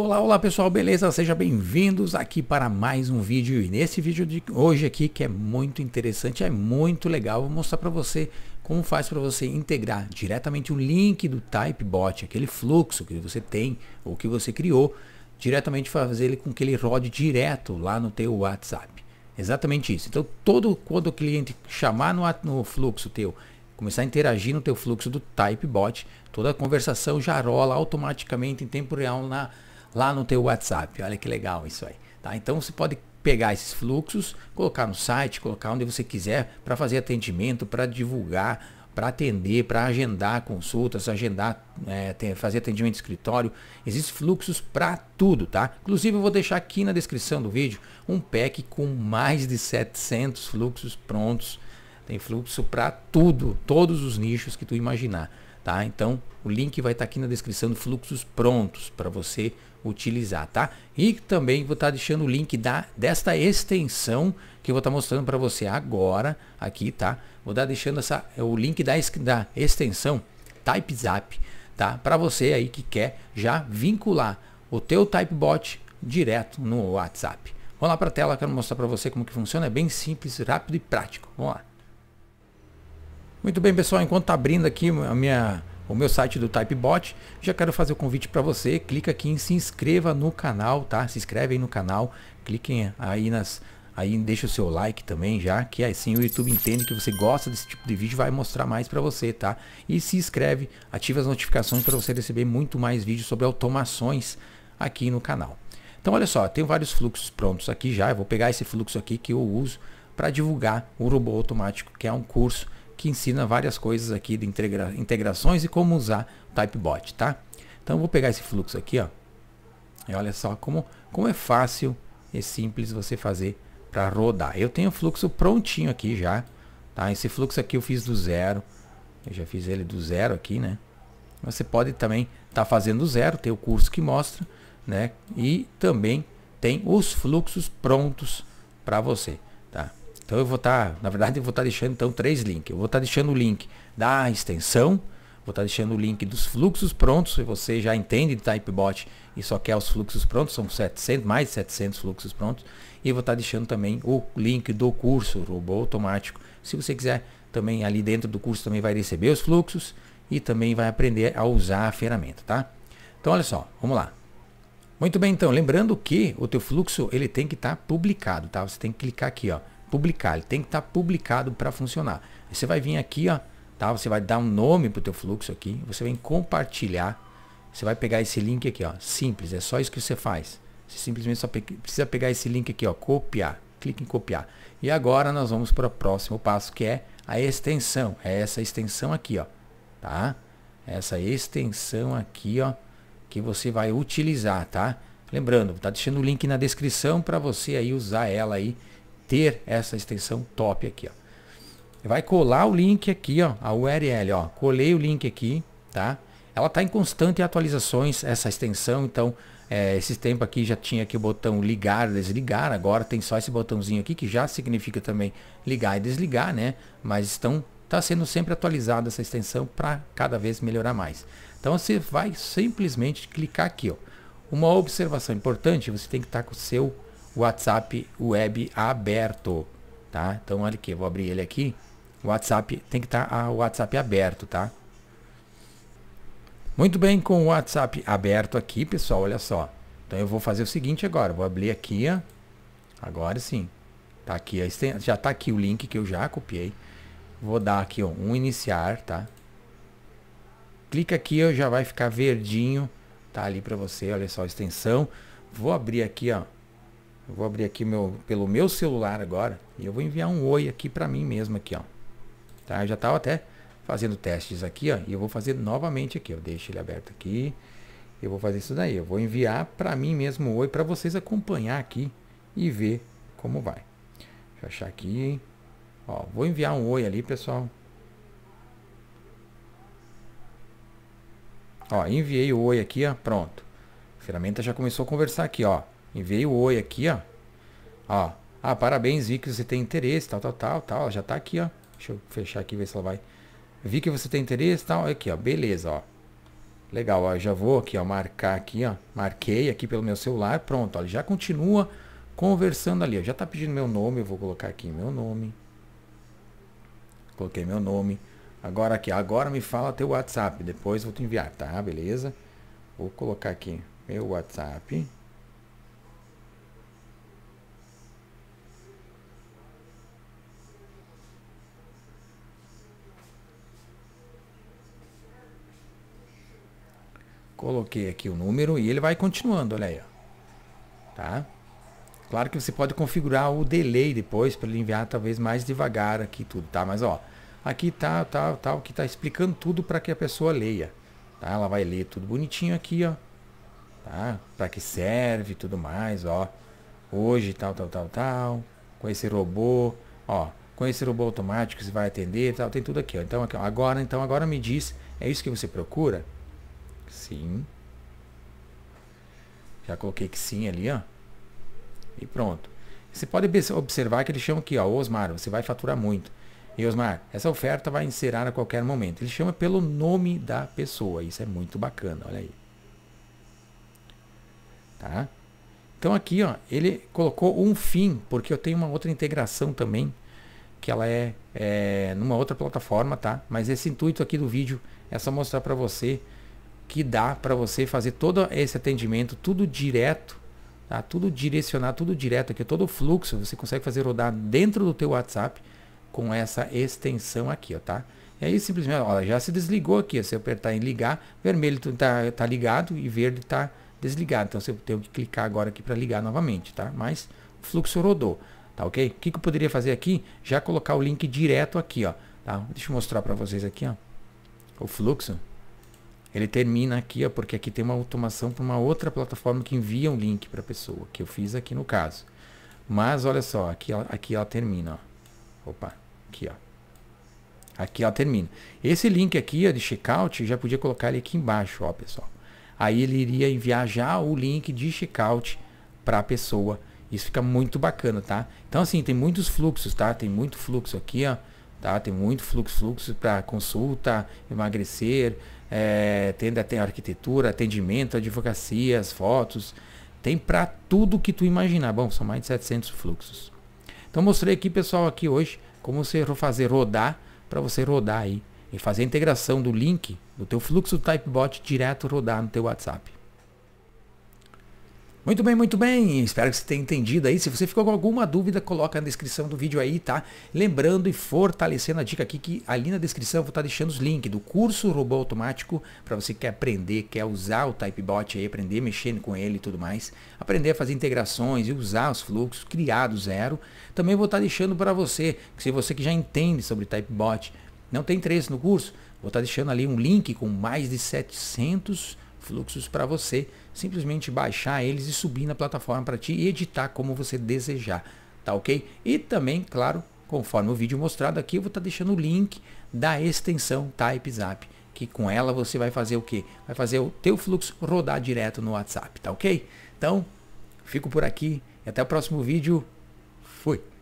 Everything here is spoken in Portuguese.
Olá, olá pessoal, beleza? Sejam bem-vindos aqui para mais um vídeo e nesse vídeo de hoje aqui que é muito interessante, é muito legal, vou mostrar para você como faz para você integrar diretamente o link do Typebot, aquele fluxo que você tem ou que você criou, diretamente fazer ele com que ele rode direto lá no teu WhatsApp. Exatamente isso. Então, todo quando o cliente chamar no, no fluxo teu começar a interagir no teu fluxo do Typebot, toda a conversação já rola automaticamente em tempo real na lá no teu WhatsApp. Olha que legal isso aí. Tá? Então você pode pegar esses fluxos, colocar no site, colocar onde você quiser para fazer atendimento, para divulgar, para atender, para agendar consultas, agendar, é, ter, fazer atendimento de escritório. Existem fluxos para tudo, tá? Inclusive eu vou deixar aqui na descrição do vídeo um pack com mais de 700 fluxos prontos. Tem fluxo para tudo, todos os nichos que tu imaginar, tá? Então o link vai estar tá aqui na descrição fluxos prontos para você utilizar, tá? E também vou estar tá deixando o link da, desta extensão que eu vou estar tá mostrando para você agora aqui, tá? Vou estar tá deixando essa, o link da, da extensão TypeZap, tá? Para você aí que quer já vincular o teu TypeBot direto no WhatsApp. Vamos lá para a tela, quero mostrar para você como que funciona, é bem simples, rápido e prático. Vamos lá. Muito bem, pessoal, enquanto tá abrindo aqui a minha o meu site do Typebot. Já quero fazer o convite para você, clica aqui em se inscreva no canal, tá? Se inscreve aí no canal, cliquem aí nas aí deixa o seu like também já, que assim o YouTube entende que você gosta desse tipo de vídeo vai mostrar mais para você, tá? E se inscreve, ativa as notificações para você receber muito mais vídeos sobre automações aqui no canal. Então olha só, tem vários fluxos prontos aqui já, eu vou pegar esse fluxo aqui que eu uso para divulgar o robô automático, que é um curso que ensina várias coisas aqui de integra integrações e como usar o Typebot, tá? Então eu vou pegar esse fluxo aqui, ó. E olha só como, como é fácil e simples você fazer para rodar. Eu tenho o fluxo prontinho aqui já, tá? Esse fluxo aqui eu fiz do zero. Eu já fiz ele do zero aqui, né? Você pode também estar tá fazendo do zero, tem o curso que mostra, né? E também tem os fluxos prontos para você, tá? Então eu vou estar, tá, na verdade, eu vou estar tá deixando então três links. Eu vou estar tá deixando o link da extensão, vou estar tá deixando o link dos fluxos prontos, se você já entende de Typebot e só quer os fluxos prontos, são 700, mais de 700 fluxos prontos, e vou estar tá deixando também o link do curso robô automático. Se você quiser também ali dentro do curso também vai receber os fluxos e também vai aprender a usar a ferramenta, tá? Então olha só, vamos lá. Muito bem, então, lembrando que o teu fluxo ele tem que estar tá publicado, tá? Você tem que clicar aqui, ó, Publicar, ele tem que estar tá publicado para funcionar. Aí você vai vir aqui, ó, tá? Você vai dar um nome para o teu fluxo aqui, você vem compartilhar, você vai pegar esse link aqui, ó, simples, é só isso que você faz. Você simplesmente só pe precisa pegar esse link aqui, ó, copiar, clique em copiar. E agora nós vamos para o próximo passo, que é a extensão, é essa extensão aqui, ó, tá? Essa extensão aqui, ó, que você vai utilizar, tá? Lembrando, tá deixando o link na descrição para você aí usar ela aí ter essa extensão top aqui, ó. Vai colar o link aqui, ó, a URL, ó. Colei o link aqui, tá? Ela está em constante atualizações essa extensão, então é, esse tempo aqui já tinha aqui o botão ligar, desligar, agora tem só esse botãozinho aqui que já significa também ligar e desligar, né? Mas estão está sendo sempre atualizada essa extensão para cada vez melhorar mais. Então você vai simplesmente clicar aqui, ó. Uma observação importante, você tem que estar tá com o seu WhatsApp Web aberto, tá? Então olha aqui, vou abrir ele aqui. WhatsApp tem que estar tá o WhatsApp aberto, tá? Muito bem, com o WhatsApp aberto aqui, pessoal, olha só. Então eu vou fazer o seguinte agora, vou abrir aqui, ó. Agora sim. Tá aqui, a já tá aqui o link que eu já copiei. Vou dar aqui, ó, um iniciar, tá? Clica aqui, ó, já vai ficar verdinho, tá ali para você, olha só a extensão. Vou abrir aqui, ó, eu vou abrir aqui meu, pelo meu celular agora e eu vou enviar um oi aqui para mim mesmo aqui, ó. Tá? Eu já tava até fazendo testes aqui, ó, e eu vou fazer novamente aqui, eu deixo ele aberto aqui. Eu vou fazer isso daí, eu vou enviar para mim mesmo um oi para vocês acompanhar aqui e ver como vai. Deixa eu achar aqui. Ó, vou enviar um oi ali, pessoal. Ó, enviei o oi aqui, ó, pronto. A ferramenta já começou a conversar aqui, ó. Enviei o oi aqui, ó. Ó. Ah, parabéns, vi que você tem interesse, tal, tal, tal, tal. já tá aqui, ó. Deixa eu fechar aqui ver se ela vai. Vi que você tem interesse, tal. Aqui, ó. Beleza, ó. Legal, ó. Já vou aqui, ó. Marcar aqui, ó. Marquei aqui pelo meu celular. Pronto, ó. Ele já continua conversando ali, ó. Já tá pedindo meu nome. Eu vou colocar aqui meu nome. Coloquei meu nome. Agora aqui, agora me fala teu WhatsApp. Depois vou te enviar, tá? Beleza? Vou colocar aqui meu WhatsApp. Coloquei aqui o número e ele vai continuando, olha aí. Ó. Tá? Claro que você pode configurar o delay depois para ele enviar talvez mais devagar aqui tudo, tá? Mas ó, aqui tá, tá, tá o que tá explicando tudo para que a pessoa leia, tá? Ela vai ler tudo bonitinho aqui, ó, tá? Para que serve, tudo mais, ó. Hoje tal, tal, tal, tal. Com esse robô, ó, com esse robô automático você vai atender, tal, tem tudo aqui, ó. Então, aqui, ó, agora, então agora me diz, é isso que você procura? Sim. Já coloquei que sim ali, ó. E pronto. Você pode observar que ele chama aqui, ó, Osmar, você vai faturar muito. E Osmar, essa oferta vai encerrar a qualquer momento. Ele chama pelo nome da pessoa. Isso é muito bacana, olha aí. Tá? Então aqui, ó, ele colocou um fim, porque eu tenho uma outra integração também, que ela é, é numa outra plataforma, tá? Mas esse intuito aqui do vídeo é só mostrar para você que dá para você fazer todo esse atendimento, tudo direto, tá? tudo direcionado, tudo direto aqui, todo o fluxo você consegue fazer rodar dentro do teu WhatsApp com essa extensão aqui, ó, tá? E aí simplesmente, Olha, já se desligou aqui, ó, se eu apertar em ligar, vermelho tá, tá ligado e verde tá desligado, então você tem que clicar agora aqui para ligar novamente, tá? Mas o fluxo rodou, tá ok? O que, que eu poderia fazer aqui? Já colocar o link direto aqui, ó, tá? Deixa eu mostrar para vocês aqui, ó, o fluxo. Ele termina aqui, ó, porque aqui tem uma automação para uma outra plataforma que envia um link para a pessoa, que eu fiz aqui no caso. Mas olha só, aqui, aqui ela termina. Ó. Opa, aqui ó. Aqui ela termina. Esse link aqui ó, de checkout, já podia colocar ele aqui embaixo, ó, pessoal. Aí ele iria enviar já o link de checkout para a pessoa. Isso fica muito bacana, tá? Então assim, tem muitos fluxos, tá? Tem muito fluxo aqui, ó. Tá? Tem muito fluxo, fluxo para consulta, emagrecer, é, tem, tem arquitetura, atendimento, advocacia, fotos. Tem para tudo que tu imaginar. Bom, são mais de 700 fluxos. Então mostrei aqui, pessoal, aqui hoje, como você fazer rodar, para você rodar aí. E fazer a integração do link do teu fluxo Typebot direto rodar no teu WhatsApp. Muito bem, muito bem. Espero que você tenha entendido aí. Se você ficou com alguma dúvida, coloca na descrição do vídeo aí, tá? Lembrando e fortalecendo a dica aqui que ali na descrição eu vou estar tá deixando os links do curso Robô Automático para você que quer aprender, quer usar o Typebot aí, aprender mexendo com ele e tudo mais, aprender a fazer integrações e usar os fluxos criados zero. Também vou estar tá deixando para você, que se você que já entende sobre Typebot, não tem interesse no curso, vou estar tá deixando ali um link com mais de 700 fluxos para você simplesmente baixar eles e subir na plataforma para ti e editar como você desejar, tá ok? E também, claro, conforme o vídeo mostrado aqui, eu vou estar tá deixando o link da extensão TypeZap, que com ela você vai fazer o que? Vai fazer o teu fluxo rodar direto no WhatsApp, tá ok? Então, fico por aqui e até o próximo vídeo. Fui!